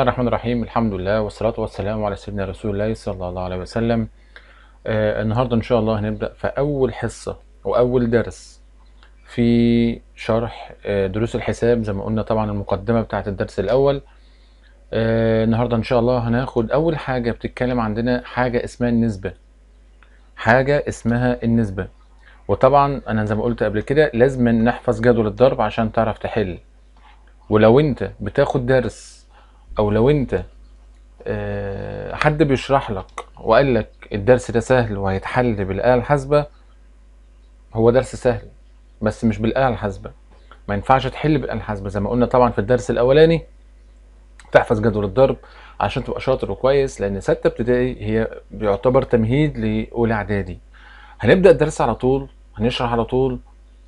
الله الرحمن الرحيم الحمد لله والصلاة والسلام على سيدنا رسول الله صلى الله عليه وسلم آه النهاردة إن شاء الله هنبدأ في أول حصة وأول درس في شرح آه دروس الحساب زي ما قلنا طبعا المقدمة بتاعة الدرس الأول آه النهاردة إن شاء الله هناخد أول حاجة بتتكلم عندنا حاجة اسمها النسبة حاجة اسمها النسبة وطبعا أنا زي ما قلت قبل كده لازم نحفظ جدول الضرب عشان تعرف تحل ولو انت بتاخد درس او لو انت آه، حد بيشرح لك وقال لك الدرس ده سهل وهيتحل بالآلة الحاسبة هو درس سهل بس مش بالآلة الحاسبة ما ينفعش تحل بالآلة الحاسبة زي ما قلنا طبعا في الدرس الأولاني تحفظ جدول الضرب عشان تبقى شاطر وكويس لأن ستة ابتدائي هي بيعتبر تمهيد لأولى إعدادي هنبدأ الدرس على طول هنشرح على طول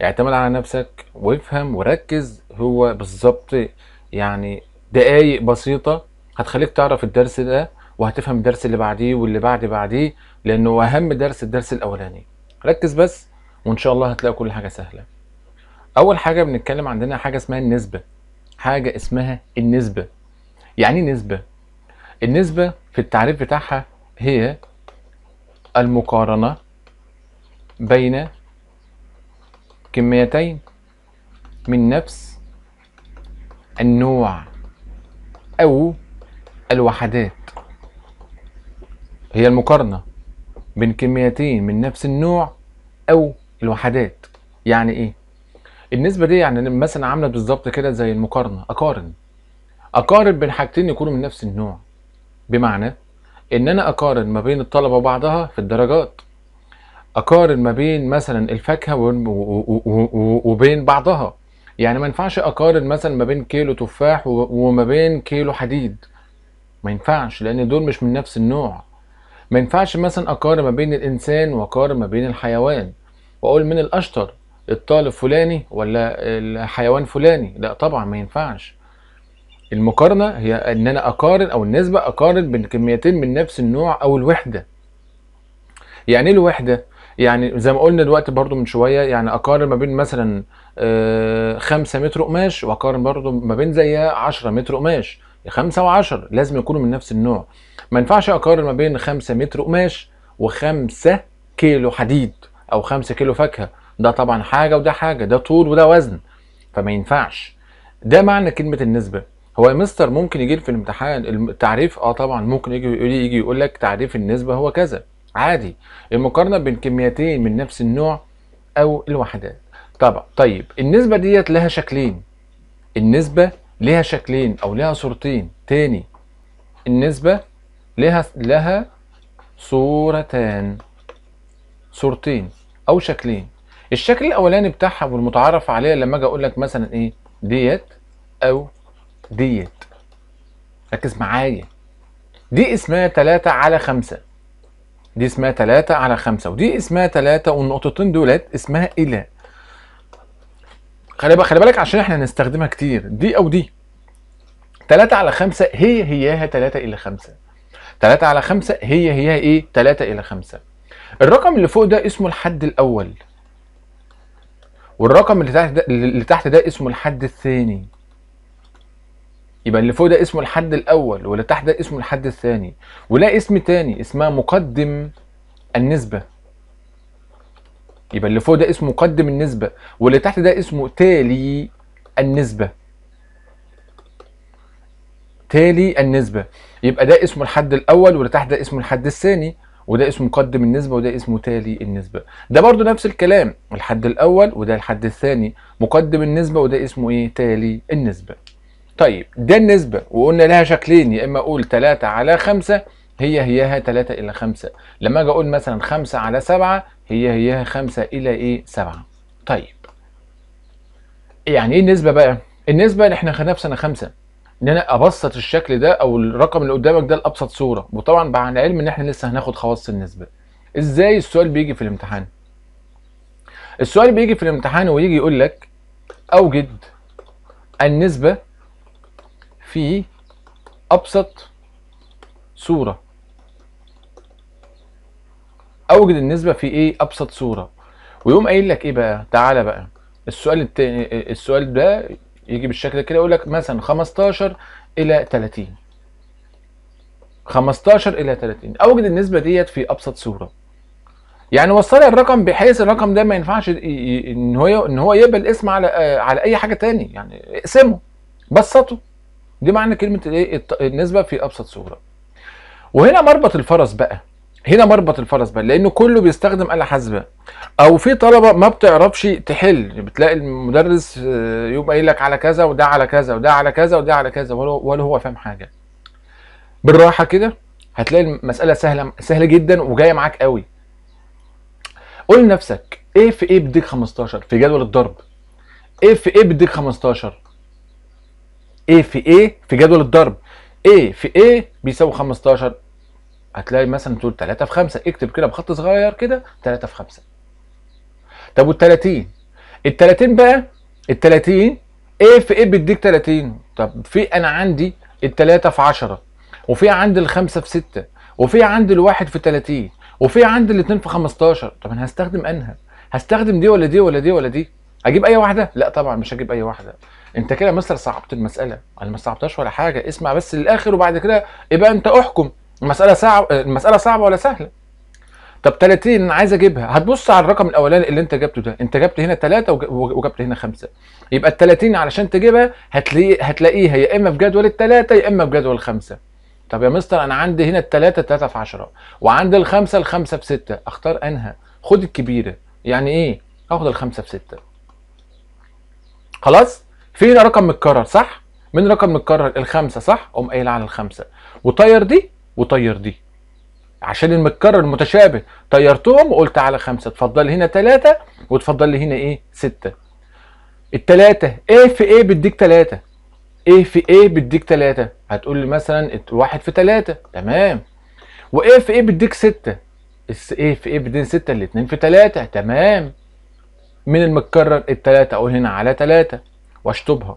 اعتمد على نفسك وافهم وركز هو بالظبط يعني دقايق بسيطة هتخليك تعرف الدرس ده وهتفهم الدرس اللي بعديه واللي بعد بعديه لأنه أهم درس الدرس الأولاني ركز بس وإن شاء الله هتلاقي كل حاجة سهلة أول حاجة بنتكلم عندنا حاجة اسمها النسبة حاجة اسمها النسبة يعني إيه نسبة النسبة في التعريف بتاعها هي المقارنة بين كميتين من نفس النوع أو الوحدات هي المقارنة بين كميتين من نفس النوع أو الوحدات يعني إيه؟ النسبة دي يعني مثلا عاملة بالظبط كده زي المقارنة أقارن أقارن بين حاجتين يكونوا من نفس النوع بمعنى إن أنا أقارن ما بين الطلبة وبعضها في الدرجات أقارن ما بين مثلا الفاكهة وبين بعضها يعني ما ينفعش اقارن مثلا ما بين كيلو تفاح وما بين كيلو حديد ما ينفعش لان دول مش من نفس النوع ما ينفعش مثلا اقارن ما بين الانسان واقارن ما بين الحيوان واقول من الاشطر الطالب فلاني ولا الحيوان فلاني لا طبعا ما ينفعش المقارنه هي ان انا اقارن او النسبه اقارن بين كميتين من نفس النوع او الوحده يعني ايه الوحده يعني زي ما قلنا دلوقتي برضو من شويه يعني اقارن ما بين مثلا 5 آه، متر قماش واقارن برضو ما بين زيها 10 متر قماش 5 و10 لازم يكونوا من نفس النوع ما ينفعش اقارن ما بين 5 متر قماش و5 كيلو حديد او 5 كيلو فاكهه ده طبعا حاجه وده حاجه ده طول وده وزن فما ينفعش ده معنى كلمه النسبه هو يا مستر ممكن يجي في الامتحان التعريف اه طبعا ممكن يجي يقول يجي يقول لك تعريف النسبه هو كذا عادي المقارنه بين كميتين من نفس النوع او الوحدات طبعا طيب النسبه ديت لها شكلين النسبه لها شكلين او لها صورتين تاني النسبه لها لها صورتان صورتين او شكلين الشكل الاولاني بتاعها والمتعارف عليه لما اجي اقول لك مثلا ايه ديت او ديت ركز معايا دي اسمها 3 على 5 دي اسمها 3 على 5 ودي اسمها 3 والنقطتين دولت اسمها إلى خلي بالك خلي بالك عشان احنا نستخدمها كتير دي او دي 3 على 5 هي هياها 3 الى 5 3 على 5 هي هياها ايه 3 الى 5 الرقم اللي فوق ده اسمه الحد الاول والرقم اللي تحت ده اللي تحت ده اسمه الحد الثاني يبقى اللي فوق ده اسمه الحد الاول واللي تحت ده اسمه الحد الثاني ولا اسم ثاني اسمها مقدم النسبه يبقى اللي فوق ده اسمه مقدم النسبه واللي تحت ده اسمه تالي النسبه تالي النسبه يبقى ده اسمه الحد الاول واللي تحت ده اسمه الحد الثاني وده اسمه مقدم النسبه وده اسمه تالي النسبه ده برضو نفس الكلام الحد الاول وده الحد الثاني مقدم النسبه وده اسمه ايه تالي النسبه طيب ده النسبة وقلنا لها شكلين يا إما أقول 3 على 5 هي هياها 3 إلى 5 لما أجي أقول مثلا 5 على 7 هي هياها 5 إلى إيه 7 طيب يعني إيه النسبة بقى؟ النسبة اللي إحنا خدناها في سنة 5 إن أنا أبسط الشكل ده أو الرقم اللي قدامك ده لأبسط صورة وطبعا مع العلم إن إحنا لسه هناخد خواص النسبة إزاي السؤال بيجي في الامتحان؟ السؤال بيجي في الامتحان ويجي يقول لك أوجد النسبة في أبسط صورة أوجد النسبة في إيه أبسط صورة ويقوم قايل لك إيه بقى تعالى بقى السؤال التاني السؤال ده يجي بالشكل كده يقول لك مثلا 15 إلى 30 15 إلى 30 أوجد النسبة ديت في أبسط صورة يعني وصل الرقم بحيث الرقم ده ما ينفعش ان هو ان هو يقبل اسم على آه، على اي حاجه تاني يعني اقسمه بسطه دي معنى كلمه الايه النسبه في ابسط صوره وهنا مربط الفرس بقى هنا مربط الفرس بقى لانه كله بيستخدم آلة حاسبة او في طلبة ما بتعرفش تحل بتلاقي المدرس آه، يقوم قايل لك على كذا وده على كذا وده على كذا وده على كذا ولا هو فاهم حاجة بالراحة كده هتلاقي المسألة سهلة سهلة جدا وجاية معاك قوي قول لنفسك ايه في ايه بديك 15 في جدول الضرب ايه في ايه بديك 15 A في A في جدول الضرب A في A بيساوي 15 هتلاقي مثلا تقول 3 في 5 اكتب كده بخط صغير كده 3 في 5 طب وال 30 ال 30 بقى ال 30 A في A بيديك 30 طب في انا عندي ال 3 في 10 وفي عندي ال 5 في 6 وفي عندي ال 1 في 30 وفي عندي الاثنين في 15 طب انا هستخدم انهي هستخدم دي ولا دي ولا دي ولا دي اجيب اي واحده لا طبعا مش هجيب اي واحده انت كده مستر صعبت المساله انا ما صعبتهاش ولا حاجه اسمع بس للاخر وبعد كده يبقى انت احكم المساله صعبه المساله صعبه ولا سهله طب 30 عايز اجيبها هتبص على الرقم الاولاني اللي انت جبته ده انت جبت هنا 3 وجبت هنا 5 يبقى ال 30 علشان تجيبها هتلاقي هتلاقيها يا اما في جدول الثلاثه يا اما في جدول الخمسه طب يا مستر انا عندي هنا ال 3 3 في 10 وعندي ال 5 ال 5 في 6 اختار انهى خد الكبيره يعني ايه اخد ال 5 في 6 خلاص فين رقم متكرر صح من رقم متكرر الخمسه صح قوم قايل على الخمسه وطير دي وطير دي عشان المتكرر المتشابه طيرتهم وقلت على خمسه اتفضل هنا ثلاثه وتفضل لي هنا ايه سته التلاته ايه في ايه بيديك تلاته ايه في ايه بيديك تلاته هتقول لي مثلا واحد في تلاته تمام وايه في ايه بيديك سته ايه في ايه بيديك سته الاثنين في تلاته تمام من المتكرر التلاته اقول هنا على تلاته واشطبها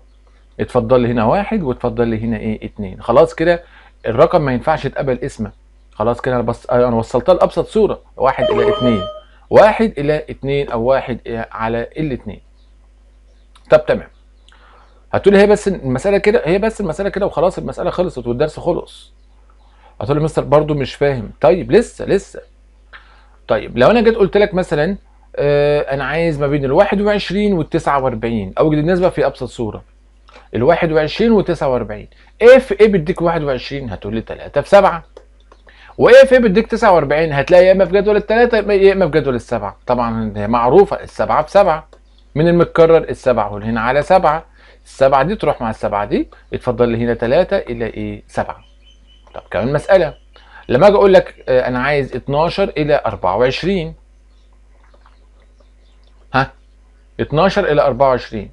اتفضل لي هنا واحد واتفضل لي هنا ايه اتنين خلاص كده الرقم ما ينفعش يتقبل اسمه خلاص كده انا بس انا وصلتها لابسط صوره واحد الى اتنين واحد الى اتنين او واحد على الاتنين طب تمام هتقولي هي بس المساله كده هي بس المساله كده وخلاص المساله خلصت والدرس خلص هتقولي مستر برضو مش فاهم طيب لسه لسه طيب لو انا جيت قلت لك مثلا آه، انا عايز ما بين ال 21 وال 49 اوجد النسبه في ابسط صوره ال 21 وال 49 ايه في ايه بيديك 21 هتقول لي 3 في 7 وايه في ايه بيديك 49 هتلاقي يا اما في جدول الثلاثه يا اما في جدول السبعه طبعا هي معروفه السبعه في سبعه من المتكرر السبعه هنا على سبعه السبعه دي تروح مع السبعه دي اتفضل لي هنا 3 الى ايه 7 طب كمان مساله لما اجي اقول لك آه، انا عايز 12 الى 24 ها 12 الى 24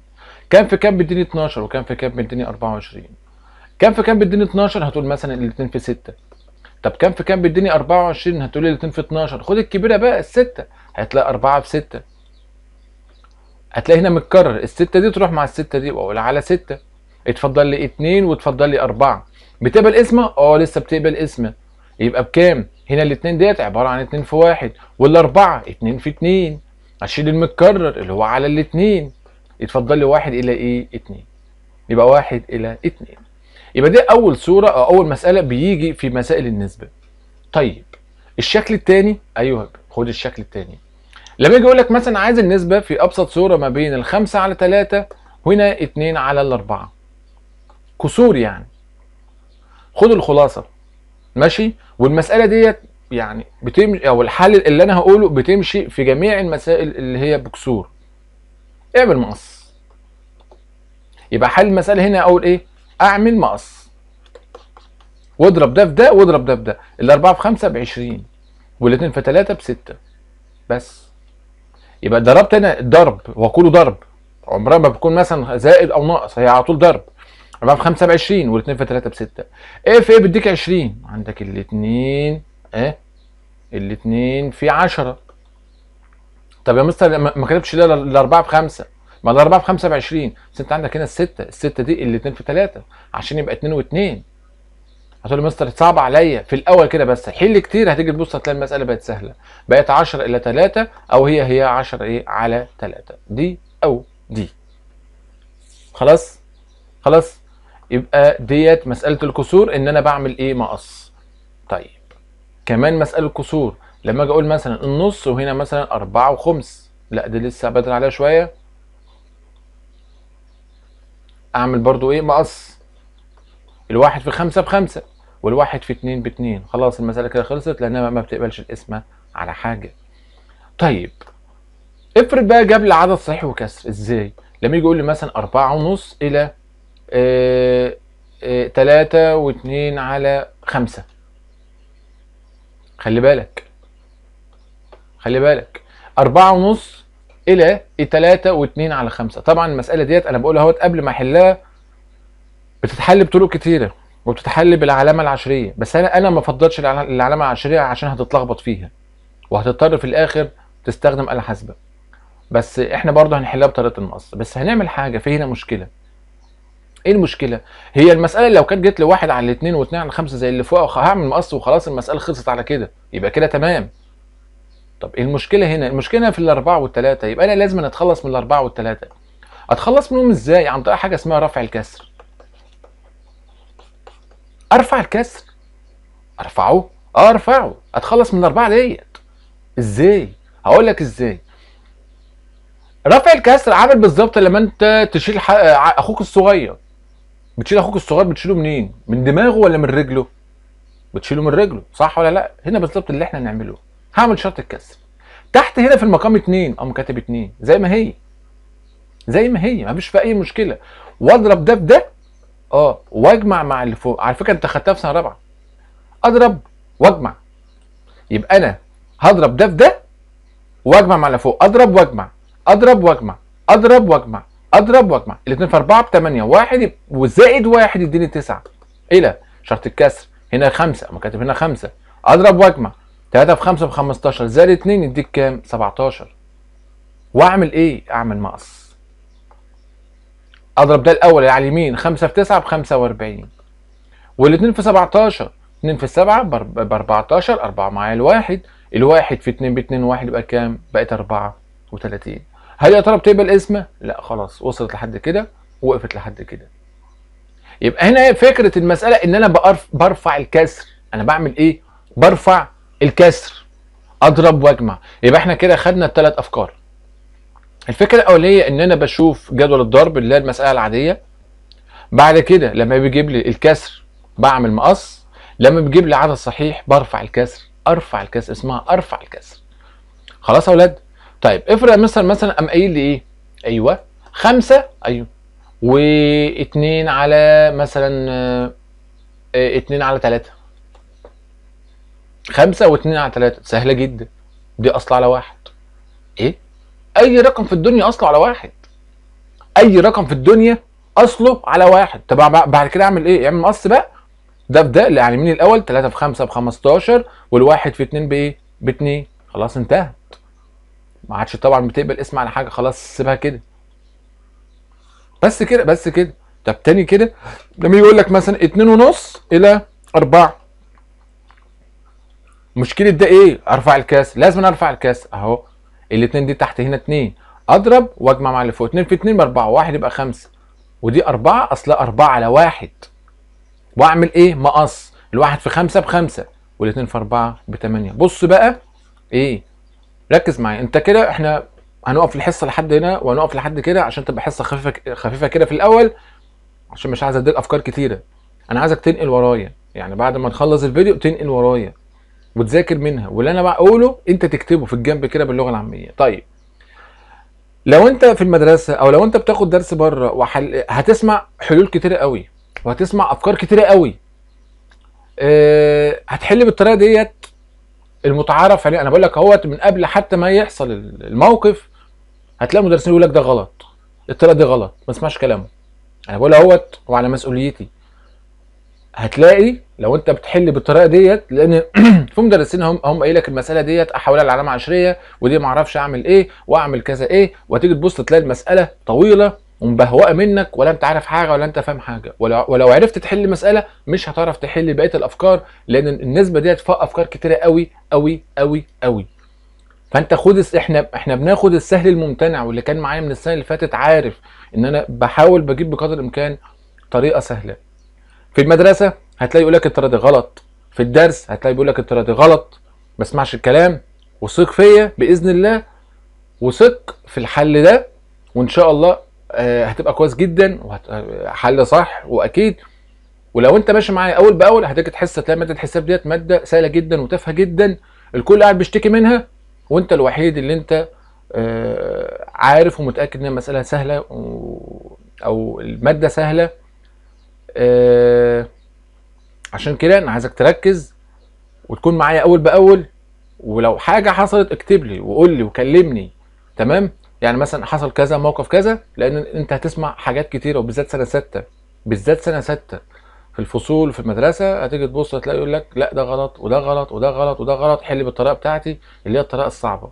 كان في كام بيديني 12 وكان في كام بيديني 24 كان في كام بيديني 12 هتقول مثلا الاثنين في 6 طب كام في كام بيديني 24 هتقول الاثنين في 12 خد الكبيره بقى الستة هتلاقي 4 في 6 هتلاقي هنا متكرر الستة دي تروح مع الستة دي واقول على 6 اتفضل لي 2 واتفضل لي 4 بتقبل اسمه اه لسه بتقبل اسمه يبقى بكام هنا الاثنين ديت عباره عن 2 في 1 والاربعه 2 في 2 هشيل المتكرر اللي هو على الاثنين يتفضل لي واحد الى ايه اثنين يبقى واحد الى اثنين يبقى دي اول صورة او اول مسألة بيجي في مسائل النسبة طيب الشكل التاني ايوه خد الشكل التاني لما يجي يقول لك مثلا عايز النسبة في ابسط صورة ما بين الخمسة على ثلاثه وهنا اثنين على الاربعة كسور يعني خدوا الخلاصة ماشي والمسألة ديت يعني بتمشي او الحل اللي انا هقوله بتمشي في جميع المسائل اللي هي بكسور اعمل مقص يبقى حل المسألة هنا اقول ايه اعمل مقص واضرب ده في ده واضرب ده في ده الاربعة في خمسة وال2 في ب بستة بس يبقى ضربت انا ضرب واقوله ضرب عمرها ما بتكون مثلا زائد او ناقص هي على طول ضرب 4 في 5 ب 20 وال 2 في 3 ب 6 اف ايه بيديك 20 عندك الاثنين اه الاتنين في عشرة طب يا مستر ما كتبتش ده الاربعة بخمسة ما الاربعة بخمسة بعشرين بس انت عندك هنا الستة الستة دي الاتنين في تلاتة عشان يبقى اتنين واتنين هتقول لي مستر صعب عليا في الاول كده بس حل كتير هتيجي تبص هتلاقي المساله بقت سهله بقت عشرة الى 3 او هي هي عشرة ايه على 3 دي او دي خلاص خلاص يبقى ديت مساله الكسور ان انا بعمل ايه مقص طيب كمان مساله الكسور لما اجي اقول مثلا النص وهنا مثلا اربعة وخمس لا دي لسه بدري عليها شويه اعمل برضو ايه مقص الواحد في خمسة بخمسة والواحد في اتنين باتنين خلاص المسألة كده خلصت لأنها ما بتقبلش القسمة على حاجة طيب افرض بقى جاب لي عدد صحيح وكسر ازاي لما يجي يقول لي مثلا أربعة ونص إلى آه، آه، تلاتة واتنين على خمسة خلي بالك خلي بالك أربعة ونص إلى تلاتة واتنين على خمسة طبعا المسألة ديت أنا بقولها اهوت قبل ما أحلها بتتحل بطرق كتيرة وبتتحل بالعلامة العشرية بس أنا أنا ما بفضلش العلامة العشرية عشان هتتلخبط فيها وهتضطر في الآخر تستخدم آلة حاسبة بس إحنا برضه هنحلها بطريقة المقص بس هنعمل حاجة في هنا مشكلة ايه المشكله هي المساله لو كانت جت لواحد على الاثنين واثنين على خمسه زي اللي فوق هعمل مقص وخلاص المساله خلصت على كده يبقى كده تمام طب ايه المشكله هنا المشكله في الاربعه والثلاثه يبقى انا لازم اتخلص من الاربعه والثلاثه اتخلص منهم ازاي عن طريق حاجه اسمها رفع الكسر ارفع الكسر ارفعه اه ارفعه اتخلص من الاربعه ديت ازاي هقول لك ازاي رفع الكسر عامل بالظبط لما انت تشيل اخوك الصغير بتشيل اخوك الصغير بتشيله منين؟ من دماغه ولا من رجله؟ بتشيله من رجله صح ولا لا؟ هنا بالظبط اللي احنا هنعمله هعمل شرط الكسر تحت هنا في المقام اتنين اه كاتب اتنين زي ما هي زي ما هي مفيش فيها اي مشكله واضرب ده بده اه واجمع مع اللي فوق على فكره انت خدتها في سنه رابعه اضرب واجمع يبقى انا هضرب ده في ده واجمع مع اللي فوق اضرب واجمع اضرب واجمع اضرب واجمع اضرب واجمع الاثنين في اربعه ب 8 وزائد واحد يديني 9 الى شرط الكسر هنا خمسه اما كاتب هنا خمسه اضرب واجمع 3 في 5 بخمستاشر 15 زائد 2 يديك كام 17 واعمل ايه اعمل نقص اضرب ده الاول على اليمين 5 في 9 بخمسه 45 والاثنين في 17 2 في 7 باربعتاشر 14 معايا الواحد الواحد في 2 باتنين 2 يبقى كام بقت اربعه وتلاتين هل يا ترى بتقبل اسمه؟ لا خلاص وصلت لحد كده ووقفت لحد كده. يبقى هنا فكره المساله ان انا برفع الكسر، انا بعمل ايه؟ برفع الكسر اضرب واجمع، يبقى احنا كده خدنا الثلاث افكار. الفكره الاوليه ان انا بشوف جدول الضرب اللي هي المساله العاديه. بعد كده لما بيجيب لي الكسر بعمل مقص، لما بيجيب لي عدد صحيح برفع الكسر، ارفع الكسر اسمها ارفع الكسر. خلاص يا اولاد؟ طيب افرض مثلا مثلا قام قايل لي ايه ايوه خمسة ايوه واتنين على مثلا اه اتنين على تلاتة خمسة واتنين على تلاتة سهلة جدا دي اصل على واحد ايه اي رقم في الدنيا اصله على واحد اي رقم في الدنيا اصله على واحد طب بعد كده اعمل ايه اعمل مقص بقى ده في يعني من الاول 3 في 5 ب 15 والواحد في 2 بايه ب 2 خلاص انتهى ما عادش طبعا بتقبل اسم على حاجه خلاص سيبها كده بس كده بس كده طب تاني كده لما يقول لك مثلا اتنين ونص الى اربعة مشكلة ده ايه ارفع الكاس لازم ارفع الكاس اهو الاتنين دي تحت هنا اتنين اضرب واجمع مع اللي فوق اتنين في اتنين باربعة واحد يبقى خمسة ودي اربعة اصلا اربعة على واحد واعمل ايه مقص الواحد في خمسة بخمسة والاتنين في اربعة بتمانية بص بقى ايه ركز معايا انت كده احنا هنقف الحصه لحد هنا وهنقف لحد كده عشان تبقى حصه خفيفه خفيفه كده في الاول عشان مش عايز اديك افكار كتيره انا عايزك تنقل ورايا يعني بعد ما نخلص الفيديو تنقل ورايا وتذاكر منها واللي انا بقوله انت تكتبه في الجنب كده باللغه العاميه طيب لو انت في المدرسه او لو انت بتاخد درس بره وحل... هتسمع حلول كتيره قوي وهتسمع افكار كتيره قوي أه... هتحل بالطريقه ديت المتعارف عليه انا بقول لك اهوت من قبل حتى ما يحصل الموقف هتلاقي مدرسين يقول لك ده غلط الطريقه دي غلط ما اسمعش كلامه انا بقول اهوت وعلى مسؤوليتي هتلاقي لو انت بتحل بالطريقه ديت لان في مدرسين هم هم قايل لك المساله ديت احولها لعلامه عشريه ودي ما اعرفش اعمل ايه واعمل كذا ايه وهتيجي تبص تلاقي المساله طويله ومبهوقه منك ولا انت عارف حاجه ولا انت فاهم حاجه ولو, عرفت تحل مساله مش هتعرف تحل بقيه الافكار لان النسبه ديت فيها افكار كتيره قوي قوي قوي قوي فانت خد احنا احنا بناخد السهل الممتنع واللي كان معايا من السنه اللي فاتت عارف ان انا بحاول بجيب بقدر الامكان طريقه سهله في المدرسه هتلاقي يقول لك الطريقه دي غلط في الدرس هتلاقي بيقول لك الطريقه دي غلط ما اسمعش الكلام وثق فيا باذن الله وثق في الحل ده وان شاء الله آه، هتبقى كويس جدا وحل آه، صح واكيد ولو انت ماشي معايا اول باول هتيجي تحس هتلاقي ماده الحساب ديت ماده سهله جدا وتافهه جدا الكل قاعد بيشتكي منها وانت الوحيد اللي انت آه، عارف ومتاكد ان المساله سهله او الماده سهله عشان كده انا عايزك تركز وتكون معايا اول باول ولو حاجه حصلت اكتب لي وقول لي وكلمني تمام يعني مثلا حصل كذا موقف كذا لان انت هتسمع حاجات كتيره وبالذات سنه سته بالذات سنه سته في الفصول في المدرسه هتيجي تبص هتلاقي يقول لك لا ده غلط وده غلط وده غلط وده غلط حل بالطريقه بتاعتي اللي هي الطريقه الصعبه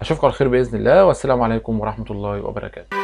اشوفكم على خير باذن الله والسلام عليكم ورحمه الله وبركاته